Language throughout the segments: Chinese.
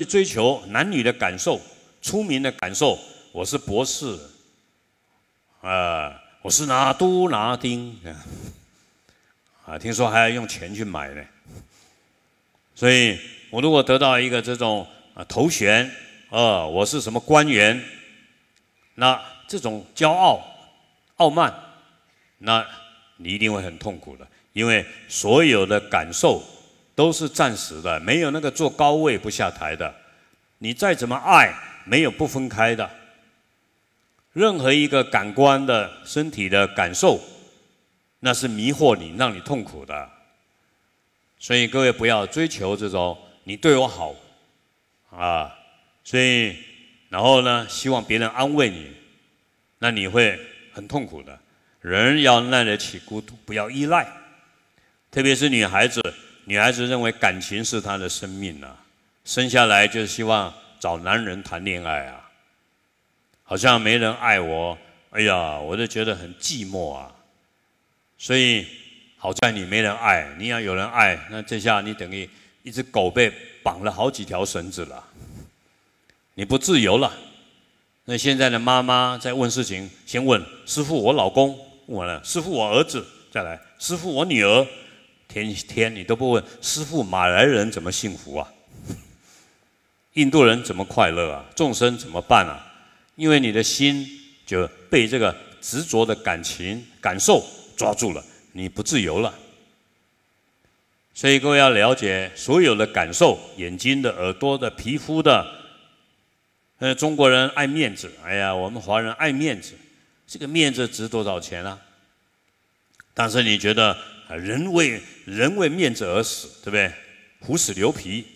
去追求男女的感受，出名的感受。我是博士，啊，我是拿都拿丁，啊，听说还要用钱去买呢。所以，我如果得到一个这种啊头衔，啊，我是什么官员，那这种骄傲、傲慢，那你一定会很痛苦的，因为所有的感受。都是暂时的，没有那个坐高位不下台的。你再怎么爱，没有不分开的。任何一个感官的身体的感受，那是迷惑你、让你痛苦的。所以各位不要追求这种你对我好啊，所以然后呢，希望别人安慰你，那你会很痛苦的。人要耐得起孤独，不要依赖，特别是女孩子。女孩子认为感情是她的生命啊，生下来就希望找男人谈恋爱啊，好像没人爱我，哎呀，我就觉得很寂寞啊。所以好在你没人爱，你要有人爱，那这下你等于一只狗被绑了好几条绳子了，你不自由了。那现在的妈妈在问事情，先问师父我老公，问完了，师父我儿子再来，师父我女儿。天天你都不问，师傅，马来人怎么幸福啊？印度人怎么快乐啊？众生怎么办啊？因为你的心就被这个执着的感情感受抓住了，你不自由了。所以各位要了解所有的感受，眼睛的、耳朵的、皮肤的。呃，中国人爱面子，哎呀，我们华人爱面子，这个面子值多少钱啊？但是你觉得人为人为面子而死，对不对？虎死牛皮，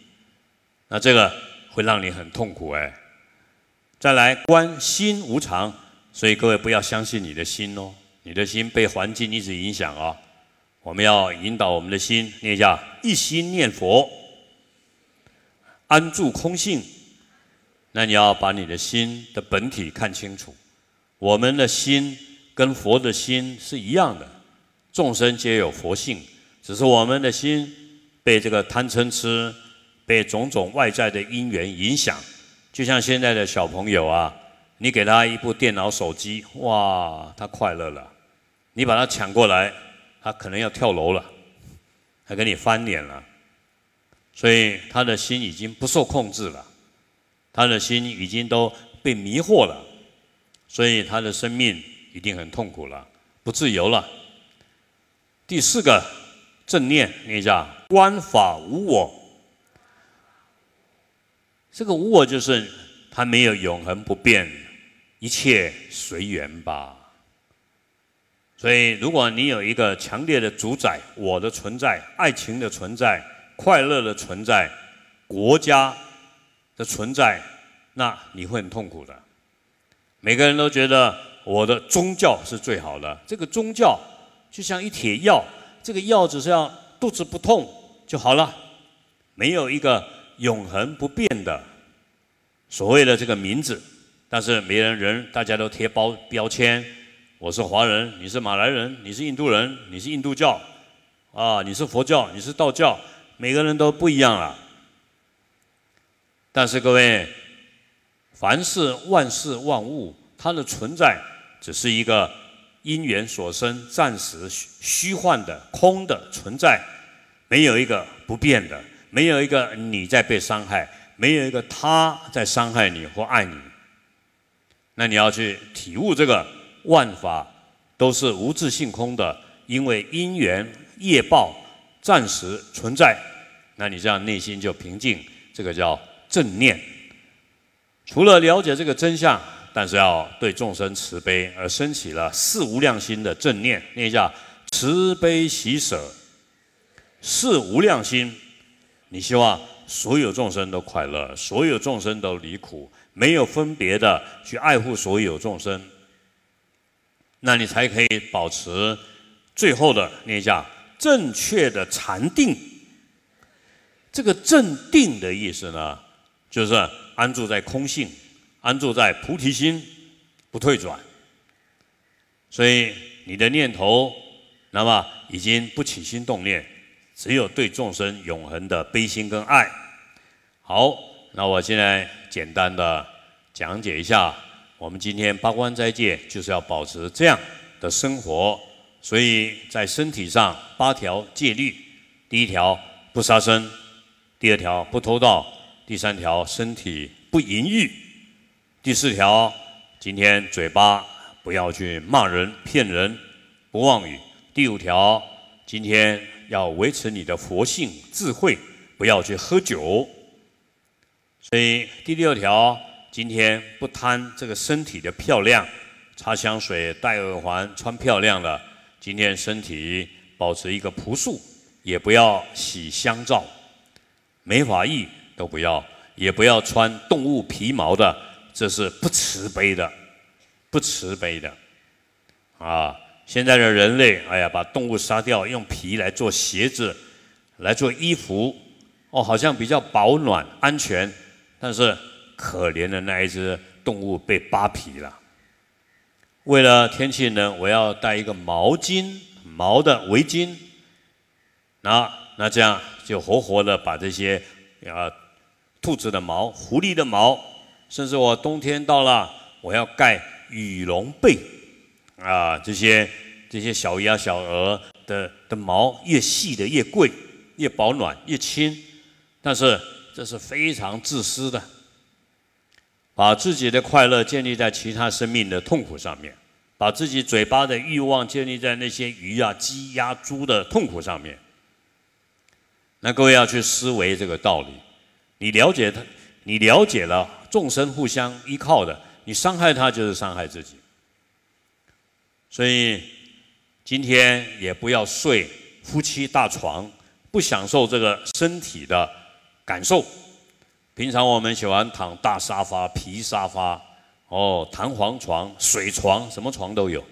那这个会让你很痛苦哎。再来，关心无常，所以各位不要相信你的心哦，你的心被环境一直影响啊。我们要引导我们的心，念一下一心念佛，安住空性。那你要把你的心的本体看清楚，我们的心跟佛的心是一样的，众生皆有佛性。只是我们的心被这个贪嗔痴，被种种外在的因缘影响。就像现在的小朋友啊，你给他一部电脑、手机，哇，他快乐了；你把他抢过来，他可能要跳楼了，他跟你翻脸了。所以他的心已经不受控制了，他的心已经都被迷惑了，所以他的生命一定很痛苦了，不自由了。第四个。正念，念一下，观法无我。这个无我就是他没有永恒不变，一切随缘吧。所以，如果你有一个强烈的主宰，我的存在、爱情的存在、快乐的存在、国家的存在，那你会很痛苦的。每个人都觉得我的宗教是最好的。这个宗教就像一帖药。这个药只是要肚子不痛就好了，没有一个永恒不变的所谓的这个名字，但是没人人大家都贴包标签，我是华人，你是马来人，你是印度人，你是印度教，啊，你是佛教，你是道教，每个人都不一样了。但是各位，凡是万事万物，它的存在只是一个。因缘所生，暂时虚虚幻的空的存在，没有一个不变的，没有一个你在被伤害，没有一个他在伤害你或爱你。那你要去体悟这个万法都是无自性空的，因为因缘业报暂时存在，那你这样内心就平静，这个叫正念。除了了解这个真相。但是要对众生慈悲，而生起了四无量心的正念，念一下慈悲喜舍，四无量心。你希望所有众生都快乐，所有众生都离苦，没有分别的去爱护所有众生，那你才可以保持最后的念一下正确的禅定。这个正定的意思呢，就是安住在空性。安住在菩提心，不退转。所以你的念头，那么已经不起心动念，只有对众生永恒的悲心跟爱。好，那我现在简单的讲解一下，我们今天八关斋戒就是要保持这样的生活。所以在身体上八条戒律：第一条不杀生，第二条不偷盗，第三条身体不淫欲。第四条，今天嘴巴不要去骂人、骗人，不妄语。第五条，今天要维持你的佛性、智慧，不要去喝酒。所以第六条，今天不贪这个身体的漂亮，擦香水、戴耳环、穿漂亮的，今天身体保持一个朴素，也不要洗香皂、美发液都不要，也不要穿动物皮毛的。这是不慈悲的，不慈悲的，啊！现在的人类，哎呀，把动物杀掉，用皮来做鞋子，来做衣服，哦，好像比较保暖、安全，但是可怜的那一只动物被扒皮了。为了天气呢，我要带一个毛巾毛的围巾，那那这样就活活的把这些啊兔子的毛、狐狸的毛。甚至我冬天到了，我要盖羽绒被，啊，这些这些小鸭小鹅的的毛越细的越贵，越保暖越轻，但是这是非常自私的，把自己的快乐建立在其他生命的痛苦上面，把自己嘴巴的欲望建立在那些鱼啊鸡鸭猪的痛苦上面。那各位要去思维这个道理，你了解他，你了解了。众生互相依靠的，你伤害他就是伤害自己。所以今天也不要睡夫妻大床，不享受这个身体的感受。平常我们喜欢躺大沙发、皮沙发，哦，弹簧床、水床，什么床都有。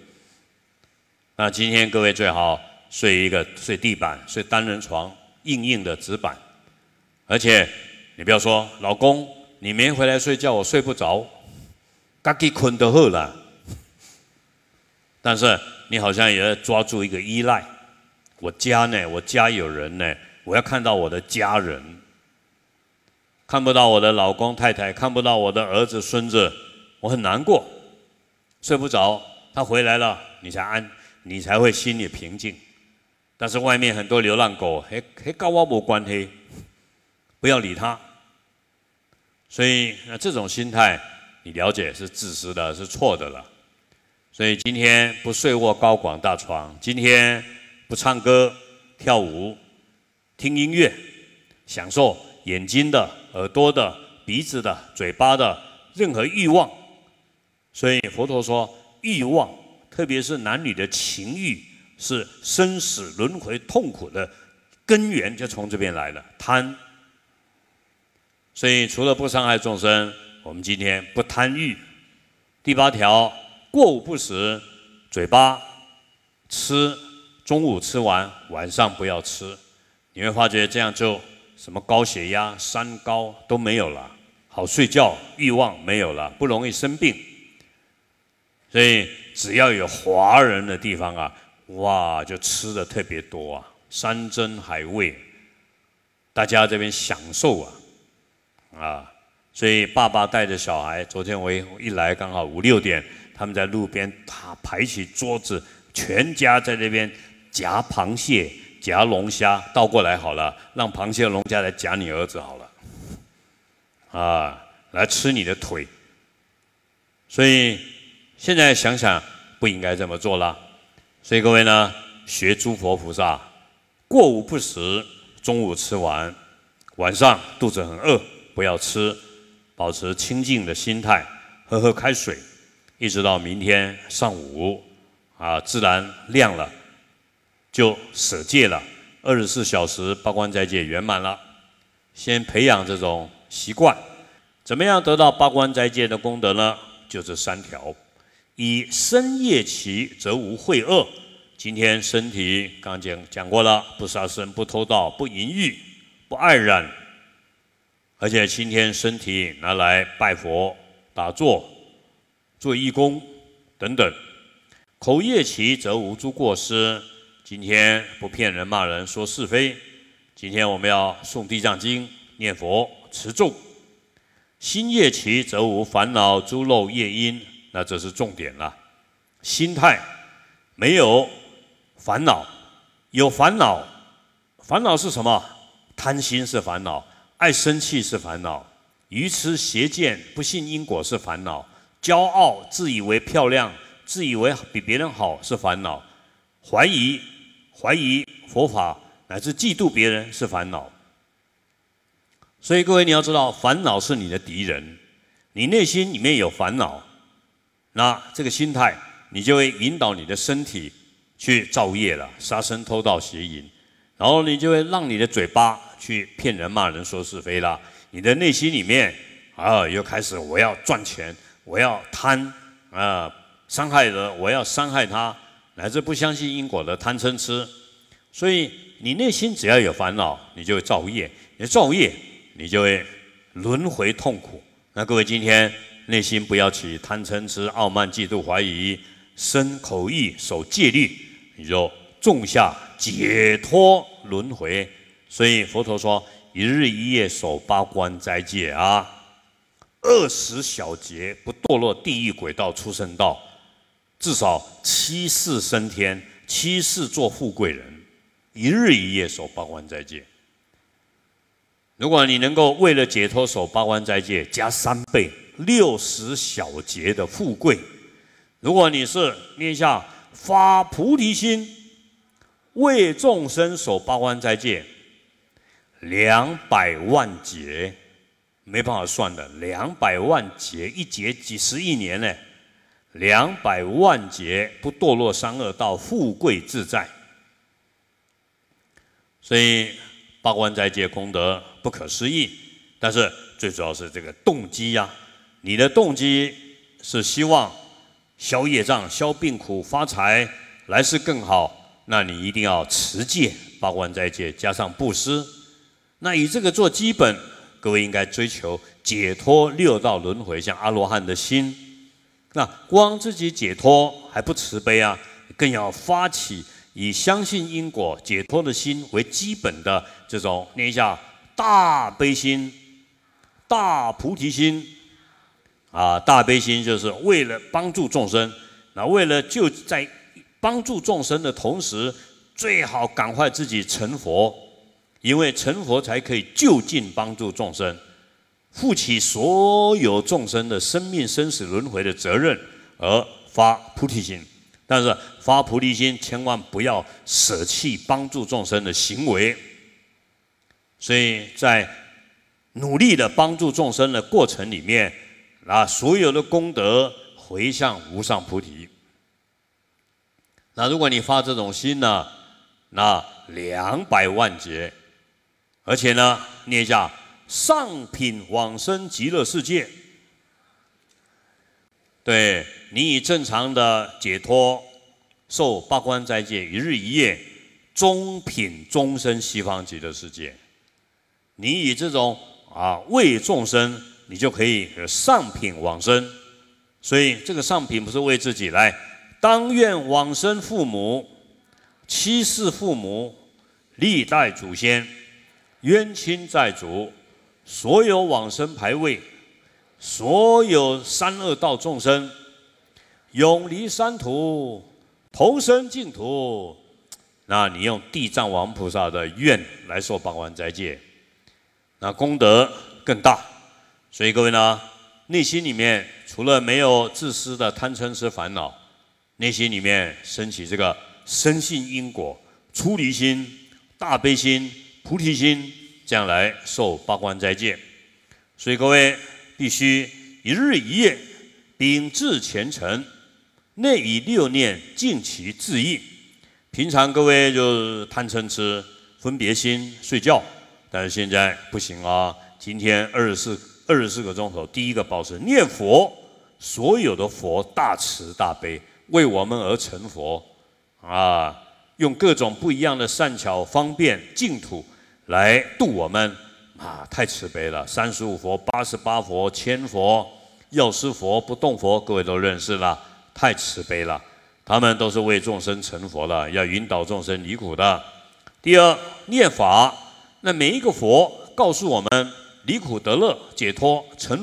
那今天各位最好睡一个睡地板、睡单人床，硬硬的纸板。而且你不要说老公。你没回来睡觉，我睡不着，刚给困得黑了。但是你好像也要抓住一个依赖，我家呢，我家有人呢，我要看到我的家人，看不到我的老公太太，看不到我的儿子孙子，我很难过，睡不着。他回来了，你才安，你才会心里平静。但是外面很多流浪狗，黑黑跟我不关系，不要理他。所以，那这种心态，你了解是自私的，是错的了。所以今天不睡卧高广大床，今天不唱歌、跳舞、听音乐、享受眼睛的、耳朵的、鼻子的、嘴巴的任何欲望。所以佛陀说，欲望，特别是男女的情欲，是生死轮回痛苦的根源，就从这边来了贪。所以，除了不伤害众生，我们今天不贪欲。第八条，过午不食，嘴巴吃中午吃完，晚上不要吃，你会发觉这样就什么高血压、三高都没有了，好睡觉，欲望没有了，不容易生病。所以，只要有华人的地方啊，哇，就吃的特别多啊，山珍海味，大家这边享受啊。啊，所以爸爸带着小孩。昨天我一来，刚好五六点，他们在路边，他排起桌子，全家在这边夹螃蟹、夹龙虾。倒过来好了，让螃蟹、龙虾来夹你儿子好了，啊，来吃你的腿。所以现在想想，不应该这么做了。所以各位呢，学诸佛菩萨，过午不食，中午吃完，晚上肚子很饿。不要吃，保持清静的心态，喝喝开水，一直到明天上午啊，自然亮了，就舍戒了。二十四小时八关斋戒圆满了，先培养这种习惯。怎么样得到八关斋戒的功德呢？就这三条：以身夜起则无秽恶。今天身体刚讲讲过了，不杀生，不偷盗，不淫欲，不爱染。而且今天身体拿来拜佛、打坐、做义工等等，口业齐则无诸过失。今天不骗人、骂人、说是非。今天我们要诵《地藏经》、念佛、持咒。心业齐则无烦恼、诸漏业因。那这是重点了，心态没有烦恼，有烦恼，烦恼是什么？贪心是烦恼。爱生气是烦恼，愚痴邪见、不信因果是烦恼，骄傲、自以为漂亮、自以为比别人好是烦恼，怀疑、怀疑佛法乃至嫉妒别人是烦恼。所以各位，你要知道，烦恼是你的敌人。你内心里面有烦恼，那这个心态，你就会引导你的身体去造业了：杀生、偷盗、邪淫。然后你就会让你的嘴巴去骗人、骂人、说是非了。你的内心里面啊，又开始我要赚钱，我要贪啊，伤害人，我要伤害他，乃至不相信因果的贪嗔痴。所以你内心只要有烦恼，你就会造业，你造业，你就会轮回痛苦。那各位今天内心不要起贪嗔痴、傲慢、嫉妒、怀疑、身口意守戒律，你就种下。解脱轮回，所以佛陀说：一日一夜守八关斋戒啊，二十小节不堕落地狱轨道出生道，至少七世升天，七世做富贵人。一日一夜守八关斋戒，如果你能够为了解脱守八关斋戒，加三倍六十小节的富贵。如果你是念下发菩提心。为众生守八关斋戒，两百万劫，没办法算的。两百万劫，一劫几十亿年呢。两百万劫不堕落三恶，到富贵自在。所以八关斋戒功德不可思议。但是最主要是这个动机呀，你的动机是希望消业障、消病苦、发财，来世更好。那你一定要持戒、八关斋戒，加上布施。那以这个做基本，各位应该追求解脱六道轮回，像阿罗汉的心。那光自己解脱还不慈悲啊，更要发起以相信因果解脱的心为基本的这种。念一下：大悲心、大菩提心。啊，大悲心就是为了帮助众生，那为了救在帮助众生的同时，最好赶快自己成佛，因为成佛才可以就近帮助众生，负起所有众生的生命生死轮回的责任而发菩提心。但是发菩提心，千万不要舍弃帮助众生的行为。所以在努力的帮助众生的过程里面，那所有的功德回向无上菩提。那如果你发这种心呢，那两百万劫，而且呢，念一下上品往生极乐世界，对你以正常的解脱受八关斋戒一日一夜，中品终身西方极乐世界，你以这种啊为众生，你就可以上品往生，所以这个上品不是为自己来。当愿往生父母、七世父母、历代祖先、冤亲债主，所有往生牌位，所有三恶道众生，永离三途，同生净土。那你用地藏王菩萨的愿来说，八晚斋戒，那功德更大。所以各位呢，内心里面除了没有自私的贪嗔痴烦恼。内心里面升起这个生信因果出离心、大悲心、菩提心，将来受八关斋戒。所以各位必须一日一夜秉至虔诚，内以六念尽其自意。平常各位就是贪嗔痴、分别心、睡觉，但是现在不行啊！今天二十四二十四个钟头，第一个保持念佛，所有的佛大慈大悲。为我们而成佛，啊，用各种不一样的善巧方便净土来度我们，啊，太慈悲了！三十五佛、八十八佛、千佛、药师佛、不动佛，各位都认识了，太慈悲了。他们都是为众生成佛的，要引导众生离苦的。第二，念法，那每一个佛告诉我们，离苦得乐，解脱成。